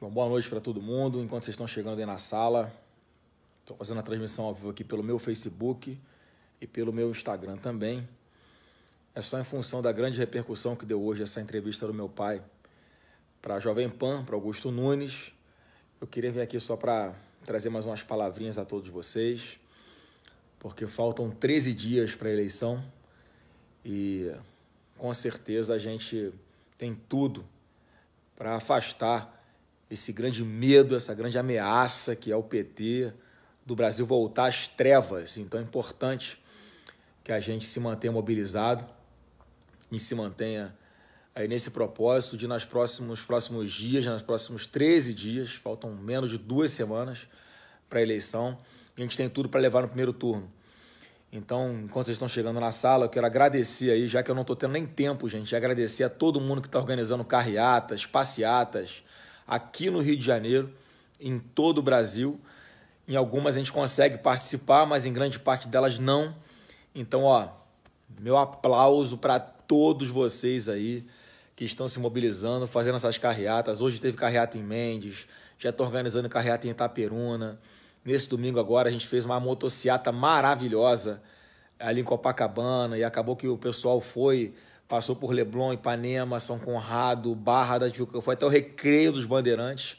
Bom, boa noite para todo mundo. Enquanto vocês estão chegando aí na sala, estou fazendo a transmissão ao vivo aqui pelo meu Facebook e pelo meu Instagram também. É só em função da grande repercussão que deu hoje essa entrevista do meu pai para a Jovem Pan, para Augusto Nunes. Eu queria vir aqui só para trazer mais umas palavrinhas a todos vocês, porque faltam 13 dias para a eleição e com certeza a gente tem tudo para afastar esse grande medo, essa grande ameaça que é o PT do Brasil voltar às trevas. Então é importante que a gente se mantenha mobilizado e se mantenha aí nesse propósito de nos próximos, próximos dias, nos próximos 13 dias, faltam menos de duas semanas para a eleição, e a gente tem tudo para levar no primeiro turno. Então, enquanto vocês estão chegando na sala, eu quero agradecer aí, já que eu não estou tendo nem tempo, gente, agradecer a todo mundo que está organizando carreatas, passeatas, aqui no Rio de Janeiro, em todo o Brasil. Em algumas a gente consegue participar, mas em grande parte delas não. Então, ó, meu aplauso para todos vocês aí que estão se mobilizando, fazendo essas carreatas. Hoje teve carreata em Mendes, já estou organizando carreata em Itaperuna. Nesse domingo agora a gente fez uma motociata maravilhosa ali em Copacabana e acabou que o pessoal foi passou por Leblon, Ipanema, São Conrado, Barra da Tijuca, foi até o Recreio dos Bandeirantes,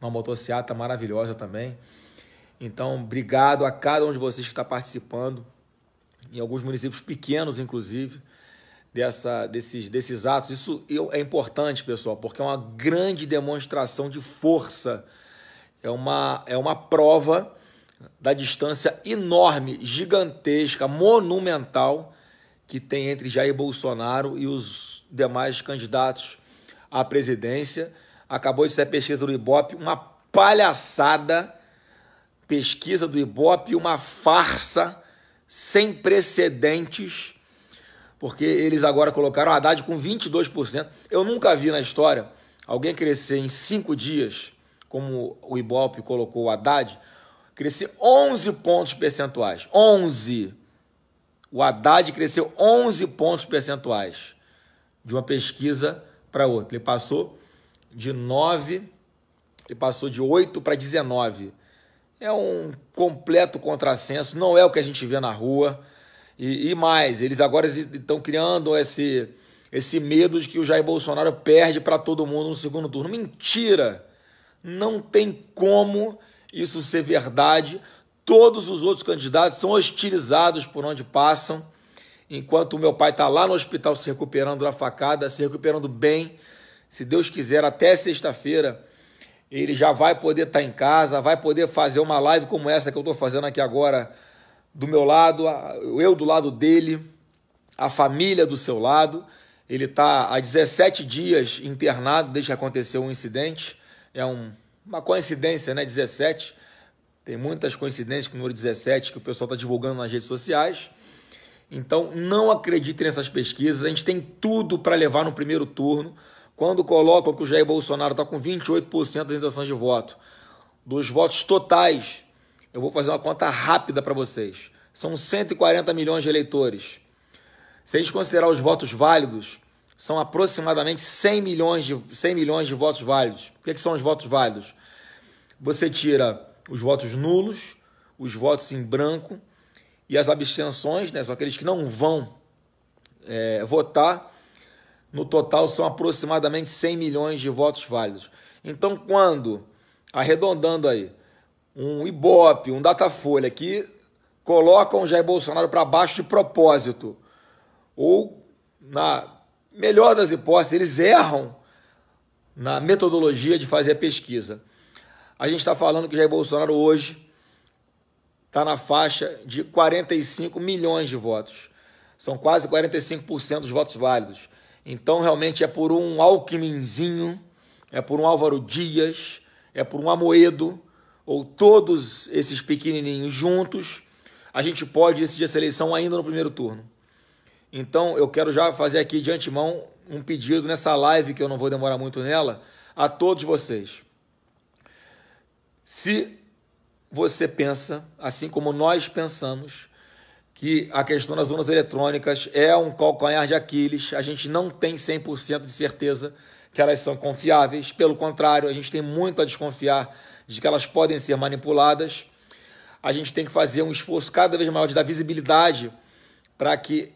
uma motocicleta maravilhosa também. Então, obrigado a cada um de vocês que está participando, em alguns municípios pequenos, inclusive, dessa, desses, desses atos. Isso é importante, pessoal, porque é uma grande demonstração de força, é uma, é uma prova da distância enorme, gigantesca, monumental que tem entre Jair Bolsonaro e os demais candidatos à presidência. Acabou de ser a pesquisa do Ibope, uma palhaçada, pesquisa do Ibope, uma farsa sem precedentes, porque eles agora colocaram a Haddad com 22%. Eu nunca vi na história alguém crescer em cinco dias, como o Ibope colocou o Haddad, crescer 11 pontos percentuais. 11 o Haddad cresceu 11 pontos percentuais de uma pesquisa para outra. Ele passou de 9, ele passou de 8 para 19. É um completo contrassenso, não é o que a gente vê na rua. E, e mais, eles agora estão criando esse, esse medo de que o Jair Bolsonaro perde para todo mundo no segundo turno. Mentira! Não tem como isso ser verdade, Todos os outros candidatos são hostilizados por onde passam, enquanto o meu pai está lá no hospital se recuperando da facada, se recuperando bem. Se Deus quiser, até sexta-feira ele já vai poder estar tá em casa, vai poder fazer uma live como essa que eu estou fazendo aqui agora, do meu lado, eu do lado dele, a família do seu lado. Ele está há 17 dias internado desde que aconteceu o um incidente. É um, uma coincidência, né? 17. Tem muitas coincidências com o número 17 que o pessoal está divulgando nas redes sociais. Então, não acreditem nessas pesquisas. A gente tem tudo para levar no primeiro turno. Quando colocam que o Jair Bolsonaro está com 28% das intenções de voto, dos votos totais, eu vou fazer uma conta rápida para vocês. São 140 milhões de eleitores. Se a gente considerar os votos válidos, são aproximadamente 100 milhões de, 100 milhões de votos válidos. O que, é que são os votos válidos? Você tira os votos nulos, os votos em branco e as abstenções, né, são aqueles que não vão é, votar. No total são aproximadamente 100 milhões de votos válidos. Então, quando, arredondando aí, um Ibope, um Datafolha que colocam o Jair Bolsonaro para baixo de propósito, ou, na melhor das hipóteses, eles erram na metodologia de fazer a pesquisa. A gente está falando que Jair Bolsonaro hoje está na faixa de 45 milhões de votos. São quase 45% dos votos válidos. Então, realmente, é por um Alckminzinho, é por um Álvaro Dias, é por um Amoedo, ou todos esses pequenininhos juntos, a gente pode decidir a eleição ainda no primeiro turno. Então, eu quero já fazer aqui de antemão um pedido nessa live, que eu não vou demorar muito nela, a todos vocês. Se você pensa, assim como nós pensamos, que a questão das urnas eletrônicas é um calcanhar de Aquiles, a gente não tem 100% de certeza que elas são confiáveis, pelo contrário, a gente tem muito a desconfiar de que elas podem ser manipuladas. A gente tem que fazer um esforço cada vez maior de dar visibilidade para que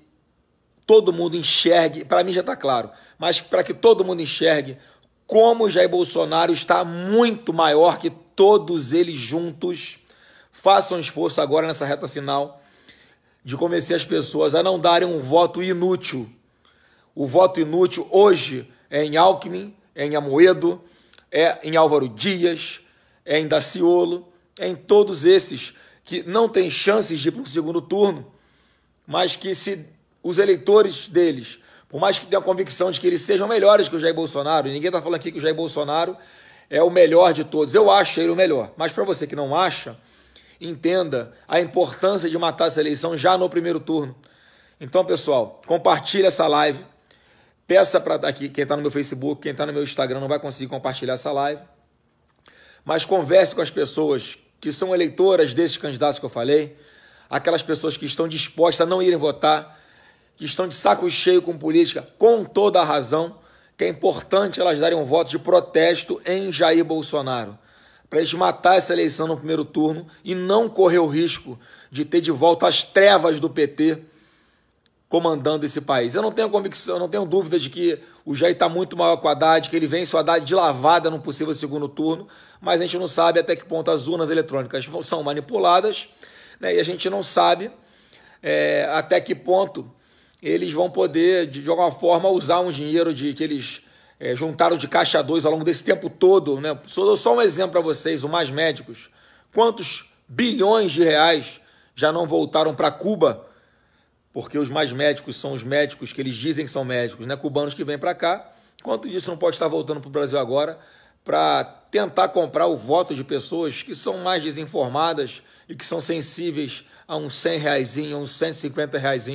todo mundo enxergue, para mim já está claro, mas para que todo mundo enxergue como Jair Bolsonaro está muito maior que todos eles juntos façam esforço agora nessa reta final de convencer as pessoas a não darem um voto inútil. O voto inútil hoje é em Alckmin, é em Amoedo, é em Álvaro Dias, é em Daciolo, é em todos esses que não têm chances de ir para um segundo turno, mas que se os eleitores deles, por mais que tenham a convicção de que eles sejam melhores que o Jair Bolsonaro, e ninguém está falando aqui que o Jair Bolsonaro é o melhor de todos. Eu acho ele o melhor. Mas para você que não acha, entenda a importância de matar essa eleição já no primeiro turno. Então, pessoal, compartilhe essa live. Peça para aqui quem está no meu Facebook, quem está no meu Instagram não vai conseguir compartilhar essa live. Mas converse com as pessoas que são eleitoras desses candidatos que eu falei, aquelas pessoas que estão dispostas a não irem votar, que estão de saco cheio com política, com toda a razão que é importante elas darem um voto de protesto em Jair Bolsonaro, para eles matar essa eleição no primeiro turno e não correr o risco de ter de volta as trevas do PT comandando esse país. Eu não tenho convicção, não tenho dúvida de que o Jair está muito maior com o Haddad, que ele vem sua Haddad de lavada no possível segundo turno, mas a gente não sabe até que ponto as urnas eletrônicas são manipuladas, né? e a gente não sabe é, até que ponto eles vão poder, de alguma forma, usar um dinheiro de que eles é, juntaram de caixa 2 ao longo desse tempo todo. Né? Só só um exemplo para vocês, o Mais Médicos. Quantos bilhões de reais já não voltaram para Cuba? Porque os mais médicos são os médicos que eles dizem que são médicos, né? cubanos que vêm para cá. Quanto isso não pode estar voltando para o Brasil agora para tentar comprar o voto de pessoas que são mais desinformadas e que são sensíveis a uns 100 reais, uns 150 reais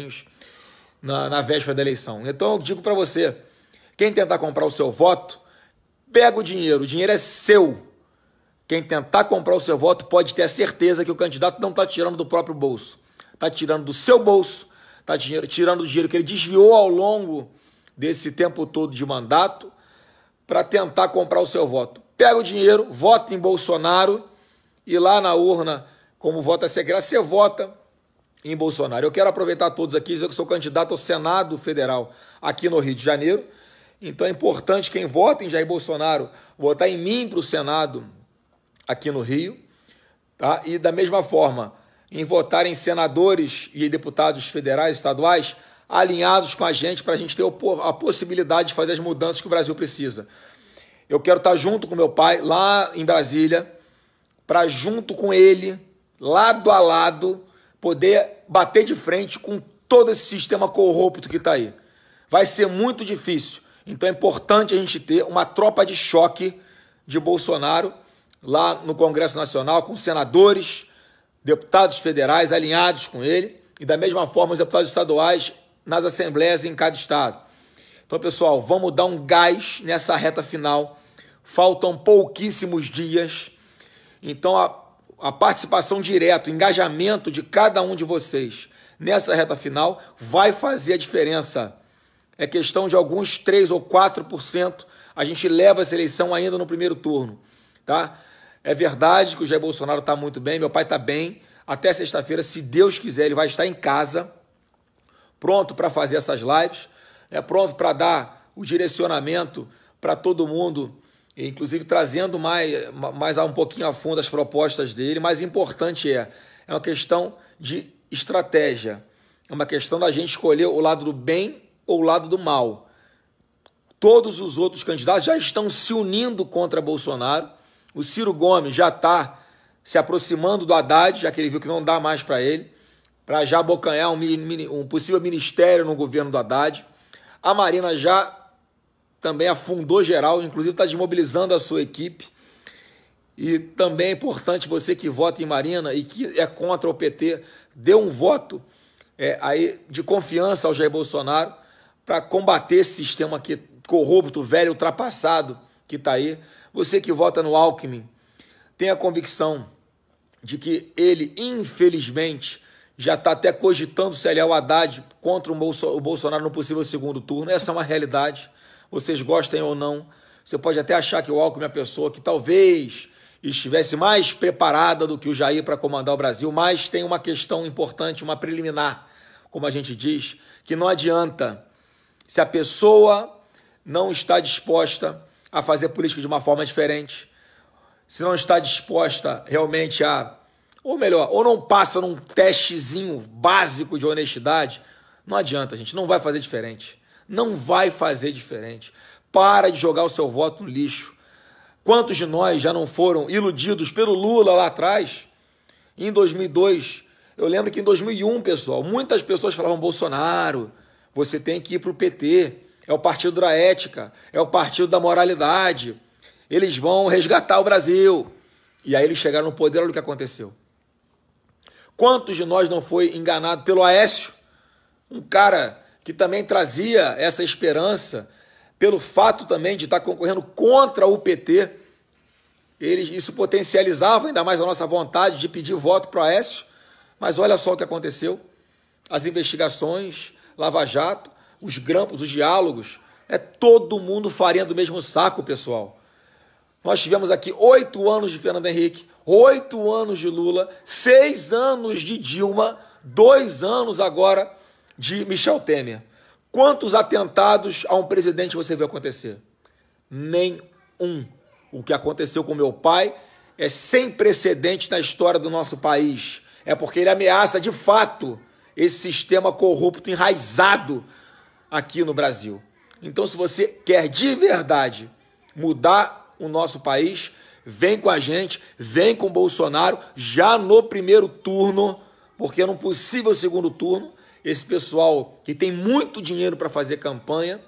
na, na véspera da eleição. Então eu digo para você: quem tentar comprar o seu voto, pega o dinheiro, o dinheiro é seu. Quem tentar comprar o seu voto pode ter a certeza que o candidato não está tirando do próprio bolso, está tirando do seu bolso, está tirando do dinheiro que ele desviou ao longo desse tempo todo de mandato para tentar comprar o seu voto. Pega o dinheiro, vota em Bolsonaro e lá na urna, como vota secreto, você vota em Bolsonaro. Eu quero aproveitar todos aqui, dizer que sou candidato ao Senado Federal aqui no Rio de Janeiro. Então é importante quem vota em Jair Bolsonaro votar em mim para o Senado aqui no Rio. Tá? E da mesma forma, em votar em senadores e deputados federais, estaduais, alinhados com a gente para a gente ter a possibilidade de fazer as mudanças que o Brasil precisa. Eu quero estar tá junto com meu pai lá em Brasília, para junto com ele, lado a lado, poder bater de frente com todo esse sistema corrupto que está aí. Vai ser muito difícil. Então é importante a gente ter uma tropa de choque de Bolsonaro lá no Congresso Nacional, com senadores, deputados federais alinhados com ele, e da mesma forma os deputados estaduais nas assembleias em cada estado. Então, pessoal, vamos dar um gás nessa reta final. Faltam pouquíssimos dias. Então, a a participação direta, o engajamento de cada um de vocês nessa reta final vai fazer a diferença. É questão de alguns 3 ou 4%. A gente leva essa eleição ainda no primeiro turno. Tá? É verdade que o Jair Bolsonaro está muito bem, meu pai está bem. Até sexta-feira, se Deus quiser, ele vai estar em casa, pronto para fazer essas lives, é pronto para dar o direcionamento para todo mundo inclusive trazendo mais, mais um pouquinho a fundo as propostas dele, mas importante é, é uma questão de estratégia, é uma questão da gente escolher o lado do bem ou o lado do mal. Todos os outros candidatos já estão se unindo contra Bolsonaro, o Ciro Gomes já está se aproximando do Haddad, já que ele viu que não dá mais para ele, para já abocanhar um, um possível ministério no governo do Haddad. A Marina já também afundou geral, inclusive está desmobilizando a sua equipe. E também é importante você que vota em Marina e que é contra o PT, dê um voto é, aí de confiança ao Jair Bolsonaro para combater esse sistema que corrupto, velho, ultrapassado que está aí. Você que vota no Alckmin, tenha a convicção de que ele, infelizmente, já está até cogitando se aliar o Haddad contra o Bolsonaro no possível segundo turno. Essa é uma realidade vocês gostem ou não. Você pode até achar que o Alckmin é uma pessoa que talvez estivesse mais preparada do que o Jair para comandar o Brasil, mas tem uma questão importante, uma preliminar, como a gente diz, que não adianta se a pessoa não está disposta a fazer política de uma forma diferente, se não está disposta realmente a, ou melhor, ou não passa num testezinho básico de honestidade, não adianta, gente, não vai fazer diferente não vai fazer diferente. Para de jogar o seu voto no lixo. Quantos de nós já não foram iludidos pelo Lula lá atrás, em 2002? Eu lembro que em 2001, pessoal, muitas pessoas falavam: Bolsonaro, você tem que ir para o PT, é o partido da ética, é o partido da moralidade, eles vão resgatar o Brasil. E aí eles chegaram no poder, olha o que aconteceu. Quantos de nós não foi enganado pelo Aécio? Um cara que também trazia essa esperança, pelo fato também de estar concorrendo contra o PT, eles, isso potencializava ainda mais a nossa vontade de pedir voto para o Aécio, mas olha só o que aconteceu, as investigações, Lava Jato, os grampos, os diálogos, é todo mundo farinha do mesmo saco, pessoal. Nós tivemos aqui oito anos de Fernando Henrique, oito anos de Lula, seis anos de Dilma, dois anos agora de Michel Temer. Quantos atentados a um presidente você vê acontecer? Nem um. O que aconteceu com meu pai é sem precedente na história do nosso país. É porque ele ameaça de fato esse sistema corrupto enraizado aqui no Brasil. Então, se você quer de verdade mudar o nosso país, vem com a gente, vem com Bolsonaro já no primeiro turno, porque num possível segundo turno esse pessoal que tem muito dinheiro para fazer campanha,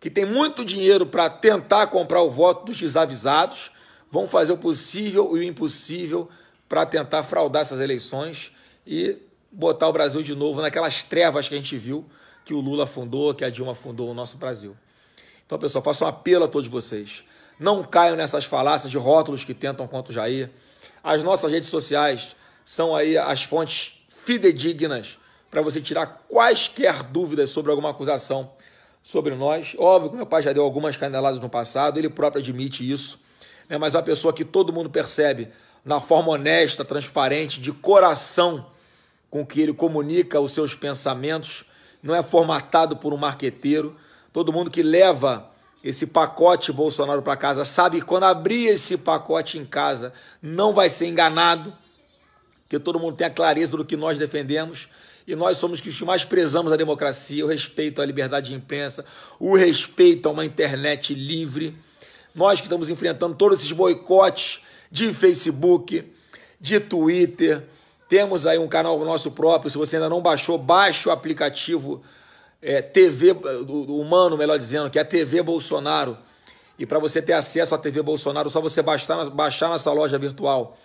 que tem muito dinheiro para tentar comprar o voto dos desavisados, vão fazer o possível e o impossível para tentar fraudar essas eleições e botar o Brasil de novo naquelas trevas que a gente viu que o Lula fundou, que a Dilma fundou o nosso Brasil. Então, pessoal, faço um apelo a todos vocês. Não caiam nessas falácias de rótulos que tentam contra o Jair. As nossas redes sociais são aí as fontes fidedignas para você tirar quaisquer dúvidas sobre alguma acusação sobre nós. Óbvio que meu pai já deu algumas caneladas no passado, ele próprio admite isso, né? mas é uma pessoa que todo mundo percebe na forma honesta, transparente, de coração com que ele comunica os seus pensamentos, não é formatado por um marqueteiro. Todo mundo que leva esse pacote Bolsonaro para casa sabe que quando abrir esse pacote em casa não vai ser enganado, que todo mundo tem a clareza do que nós defendemos e nós somos os que mais prezamos a democracia, o respeito à liberdade de imprensa, o respeito a uma internet livre. Nós que estamos enfrentando todos esses boicotes de Facebook, de Twitter. Temos aí um canal nosso próprio. Se você ainda não baixou, baixe o aplicativo é, TV, do, humano, melhor dizendo, que é a TV Bolsonaro. E para você ter acesso à TV Bolsonaro, só você baixar, baixar nessa loja virtual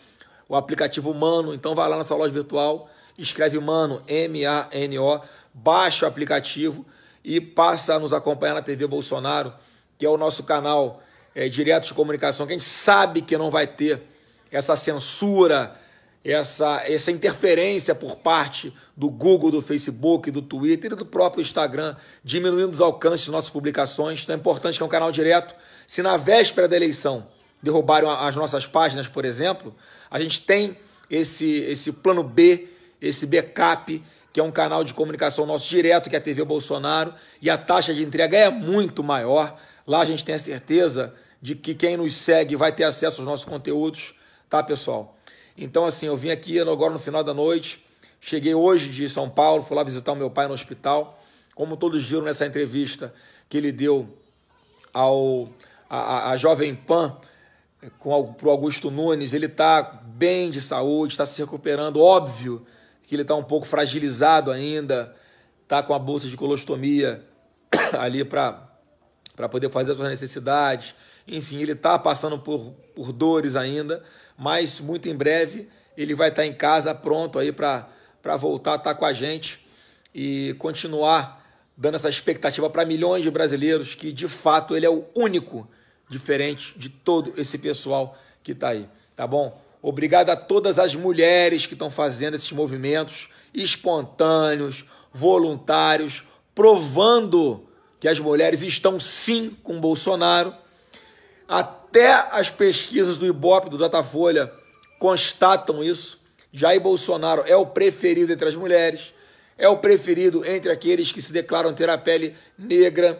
o aplicativo humano. Então vai lá nessa loja virtual escreve Mano, M-A-N-O, baixa o aplicativo e passa a nos acompanhar na TV Bolsonaro, que é o nosso canal é, direto de comunicação, que a gente sabe que não vai ter essa censura, essa, essa interferência por parte do Google, do Facebook, do Twitter e do próprio Instagram, diminuindo os alcances de nossas publicações. Então é importante que é um canal direto. Se na véspera da eleição derrubarem as nossas páginas, por exemplo, a gente tem esse, esse plano B esse backup, que é um canal de comunicação nosso direto, que é a TV Bolsonaro, e a taxa de entrega é muito maior. Lá a gente tem a certeza de que quem nos segue vai ter acesso aos nossos conteúdos, tá, pessoal? Então, assim, eu vim aqui agora no final da noite, cheguei hoje de São Paulo, fui lá visitar o meu pai no hospital. Como todos viram nessa entrevista que ele deu ao a, a Jovem Pan com o Augusto Nunes, ele está bem de saúde, está se recuperando, óbvio que ele está um pouco fragilizado ainda, está com a bolsa de colostomia ali para poder fazer as suas necessidades. Enfim, ele está passando por, por dores ainda, mas muito em breve ele vai estar tá em casa pronto aí para voltar, estar tá com a gente e continuar dando essa expectativa para milhões de brasileiros que de fato ele é o único diferente de todo esse pessoal que está aí, tá bom? Obrigado a todas as mulheres que estão fazendo esses movimentos espontâneos, voluntários, provando que as mulheres estão sim com Bolsonaro. Até as pesquisas do Ibope, do Datafolha, constatam isso. Jair Bolsonaro é o preferido entre as mulheres, é o preferido entre aqueles que se declaram ter a pele negra.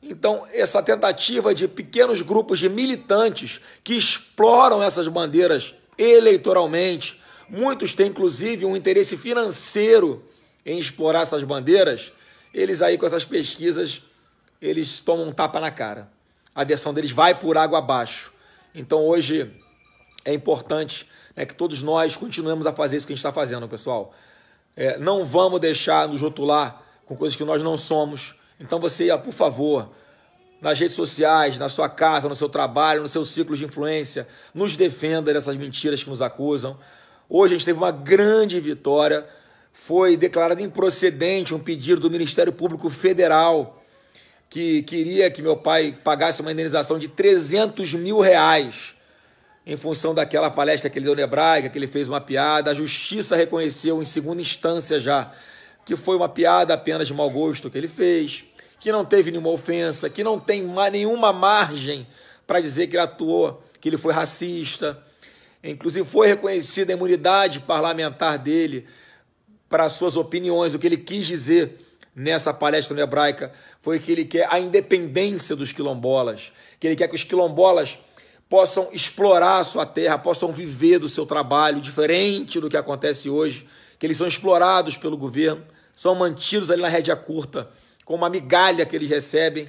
Então, essa tentativa de pequenos grupos de militantes que exploram essas bandeiras eleitoralmente. Muitos têm, inclusive, um interesse financeiro em explorar essas bandeiras. Eles aí, com essas pesquisas, eles tomam um tapa na cara. A versão deles vai por água abaixo. Então, hoje, é importante né, que todos nós continuemos a fazer isso que a gente está fazendo, pessoal. É, não vamos deixar nos rotular com coisas que nós não somos. Então, você, por favor nas redes sociais, na sua casa, no seu trabalho, no seu ciclo de influência. Nos defenda dessas mentiras que nos acusam. Hoje a gente teve uma grande vitória. Foi declarado improcedente um pedido do Ministério Público Federal que queria que meu pai pagasse uma indenização de 300 mil reais em função daquela palestra que ele deu na Hebraica, que ele fez uma piada. A justiça reconheceu em segunda instância já que foi uma piada apenas de mau gosto que ele fez que não teve nenhuma ofensa, que não tem nenhuma margem para dizer que ele atuou, que ele foi racista. Inclusive, foi reconhecida a imunidade parlamentar dele para suas opiniões. O que ele quis dizer nessa palestra hebraica foi que ele quer a independência dos quilombolas, que ele quer que os quilombolas possam explorar a sua terra, possam viver do seu trabalho, diferente do que acontece hoje, que eles são explorados pelo governo, são mantidos ali na rédea curta com uma migalha que eles recebem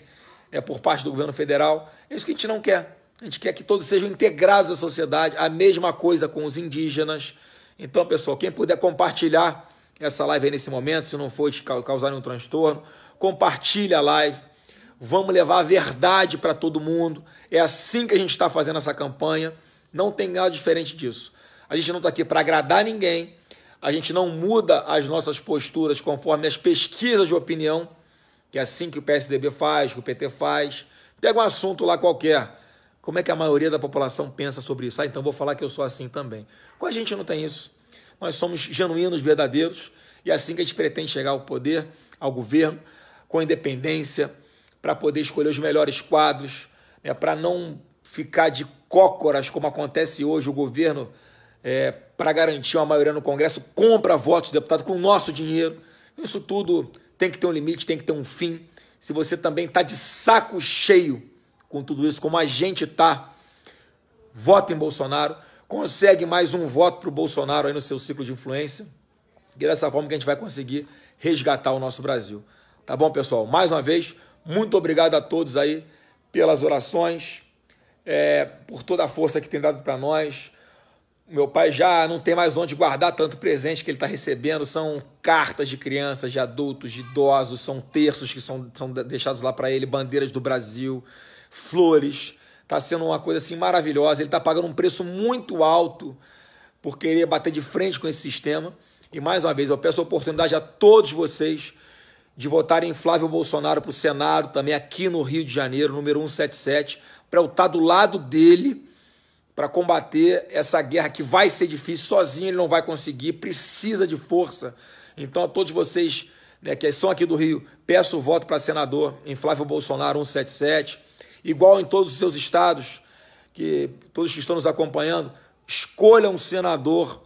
é, por parte do governo federal. É isso que a gente não quer. A gente quer que todos sejam integrados à sociedade, a mesma coisa com os indígenas. Então, pessoal, quem puder compartilhar essa live aí nesse momento, se não for causar nenhum transtorno, compartilha a live. Vamos levar a verdade para todo mundo. É assim que a gente está fazendo essa campanha. Não tem nada diferente disso. A gente não está aqui para agradar ninguém. A gente não muda as nossas posturas conforme as pesquisas de opinião que é assim que o PSDB faz, que o PT faz. Pega um assunto lá qualquer. Como é que a maioria da população pensa sobre isso? Ah, então vou falar que eu sou assim também. Com a gente não tem isso. Nós somos genuínos, verdadeiros, e é assim que a gente pretende chegar ao poder, ao governo, com independência, para poder escolher os melhores quadros, né, para não ficar de cócoras, como acontece hoje o governo, é, para garantir uma maioria no Congresso, compra votos de deputado com o nosso dinheiro. Isso tudo tem que ter um limite, tem que ter um fim. Se você também está de saco cheio com tudo isso, como a gente está, vota em Bolsonaro, consegue mais um voto para o Bolsonaro aí no seu ciclo de influência. E dessa forma que a gente vai conseguir resgatar o nosso Brasil. Tá bom, pessoal? Mais uma vez, muito obrigado a todos aí pelas orações, é, por toda a força que tem dado para nós. Meu pai já não tem mais onde guardar tanto presente que ele está recebendo. São cartas de crianças, de adultos, de idosos, são terços que são, são deixados lá para ele, bandeiras do Brasil, flores. Está sendo uma coisa assim maravilhosa. Ele está pagando um preço muito alto por querer bater de frente com esse sistema. E mais uma vez, eu peço a oportunidade a todos vocês de votarem em Flávio Bolsonaro para o Senado, também aqui no Rio de Janeiro, número 177, para eu estar tá do lado dele para combater essa guerra que vai ser difícil, sozinho ele não vai conseguir, precisa de força. Então, a todos vocês né, que são aqui do Rio, peço o voto para senador em Flávio Bolsonaro 177. Igual em todos os seus estados, que todos que estão nos acompanhando, escolha um senador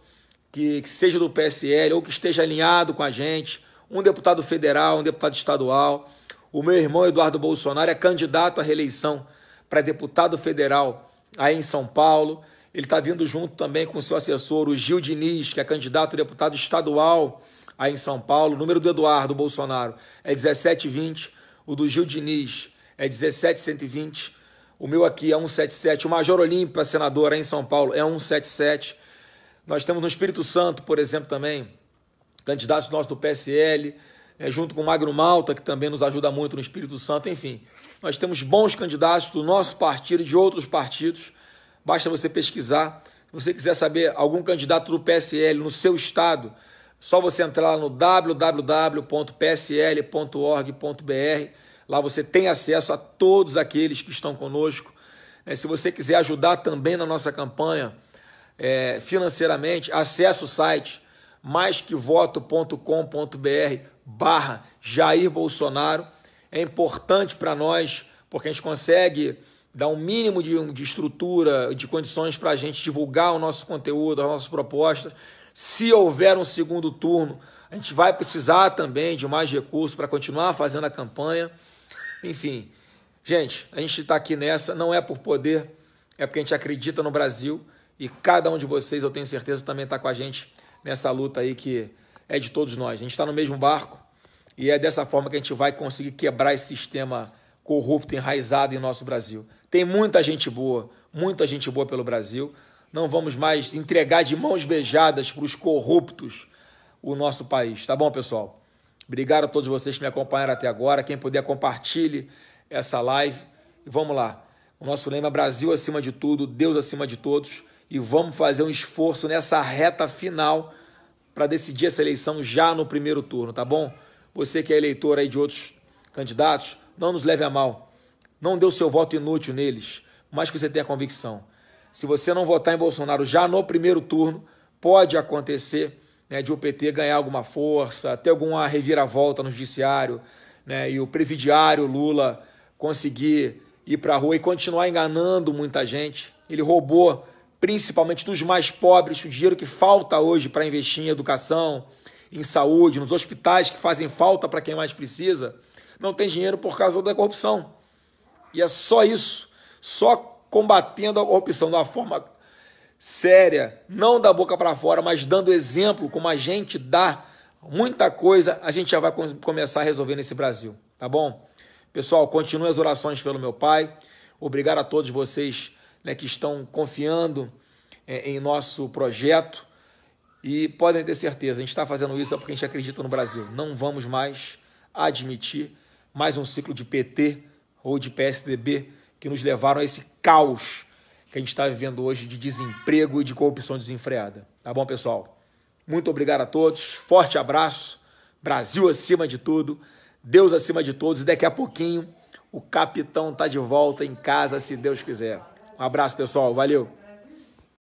que, que seja do PSL ou que esteja alinhado com a gente, um deputado federal, um deputado estadual. O meu irmão Eduardo Bolsonaro é candidato à reeleição para deputado federal aí em São Paulo. Ele está vindo junto também com seu assessor, o Gil Diniz, que é candidato a deputado estadual aí em São Paulo. O número do Eduardo Bolsonaro é 1720, o do Gil Diniz é 17120, o meu aqui é 177, o Major Olímpio, a aí em São Paulo, é 177. Nós temos no Espírito Santo, por exemplo, também, candidatos nossos do PSL, é, junto com o Magno Malta, que também nos ajuda muito no Espírito Santo, enfim. Nós temos bons candidatos do nosso partido e de outros partidos. Basta você pesquisar. Se você quiser saber algum candidato do PSL no seu estado, só você entrar lá no www.psl.org.br. Lá você tem acesso a todos aqueles que estão conosco. É, se você quiser ajudar também na nossa campanha é, financeiramente, acesse o site maisquevoto.com.br barra Jair Bolsonaro. É importante para nós, porque a gente consegue dar um mínimo de, de estrutura, de condições para a gente divulgar o nosso conteúdo, as nossas propostas. Se houver um segundo turno, a gente vai precisar também de mais recursos para continuar fazendo a campanha. Enfim, gente, a gente está aqui nessa, não é por poder, é porque a gente acredita no Brasil e cada um de vocês, eu tenho certeza, também está com a gente nessa luta aí que é de todos nós. A gente está no mesmo barco e é dessa forma que a gente vai conseguir quebrar esse sistema corrupto enraizado em nosso Brasil. Tem muita gente boa, muita gente boa pelo Brasil. Não vamos mais entregar de mãos beijadas para os corruptos o nosso país, tá bom, pessoal? Obrigado a todos vocês que me acompanharam até agora. Quem puder, compartilhe essa live. E vamos lá. O nosso lema é Brasil acima de tudo, Deus acima de todos. E vamos fazer um esforço nessa reta final para decidir essa eleição já no primeiro turno, tá bom? Você que é eleitor aí de outros candidatos, não nos leve a mal. Não dê o seu voto inútil neles, mas que você tenha convicção. Se você não votar em Bolsonaro já no primeiro turno, pode acontecer né, de o PT ganhar alguma força, ter alguma reviravolta no judiciário, né, e o presidiário Lula conseguir ir para a rua e continuar enganando muita gente. Ele roubou principalmente dos mais pobres, o dinheiro que falta hoje para investir em educação, em saúde, nos hospitais que fazem falta para quem mais precisa, não tem dinheiro por causa da corrupção. E é só isso. Só combatendo a corrupção de uma forma séria, não da boca para fora, mas dando exemplo, como a gente dá muita coisa, a gente já vai começar a resolver nesse Brasil, tá bom? Pessoal, continue as orações pelo meu pai. Obrigado a todos vocês né, que estão confiando em, é, em nosso projeto. E podem ter certeza, a gente está fazendo isso é porque a gente acredita no Brasil. Não vamos mais admitir mais um ciclo de PT ou de PSDB que nos levaram a esse caos que a gente está vivendo hoje de desemprego e de corrupção desenfreada. Tá bom, pessoal? Muito obrigado a todos, forte abraço, Brasil acima de tudo, Deus acima de todos, e daqui a pouquinho o capitão tá de volta em casa, se Deus quiser. Um abraço, pessoal. Valeu.